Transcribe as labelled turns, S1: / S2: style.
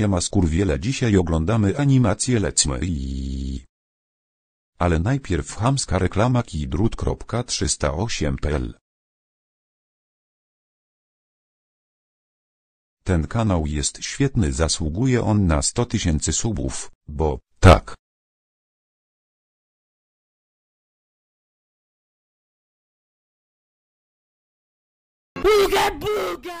S1: Siema skurwiele dzisiaj oglądamy animację Lecmy i...
S2: Ale najpierw hamska reklama kijdrut.308.pl
S3: Ten kanał jest świetny zasługuje on na 100 tysięcy subów, bo,
S4: tak.
S5: Booga, booga!